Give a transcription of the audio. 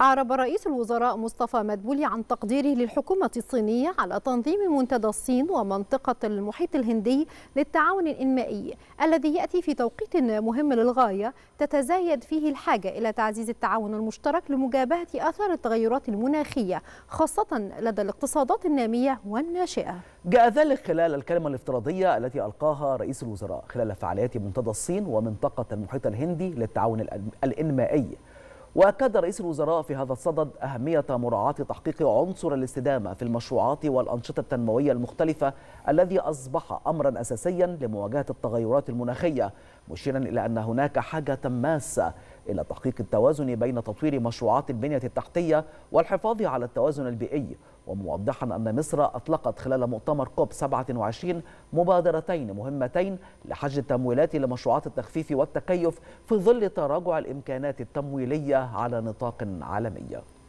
أعرب رئيس الوزراء مصطفى مدبولي عن تقديره للحكومة الصينية على تنظيم منتدى الصين ومنطقة المحيط الهندي للتعاون الإنمائي الذي يأتي في توقيت مهم للغاية تتزايد فيه الحاجة إلى تعزيز التعاون المشترك لمجابهة آثار التغيرات المناخية خاصة لدى الاقتصادات النامية والناشئة جاء ذلك خلال الكلمة الافتراضية التي ألقاها رئيس الوزراء خلال فعاليات منتدى الصين ومنطقة المحيط الهندي للتعاون الإنمائي وأكد رئيس الوزراء في هذا الصدد أهمية مراعاة تحقيق عنصر الاستدامة في المشروعات والأنشطة التنموية المختلفة الذي أصبح أمرا أساسيا لمواجهة التغيرات المناخية مشيرا إلى أن هناك حاجة ماسة إلى تحقيق التوازن بين تطوير مشروعات البنية التحتية والحفاظ على التوازن البيئي وموضحا أن مصر أطلقت خلال مؤتمر كوب 27 مبادرتين مهمتين لحج التمويلات لمشروعات التخفيف والتكيف في ظل تراجع الإمكانات التمويلية على نطاق عالمي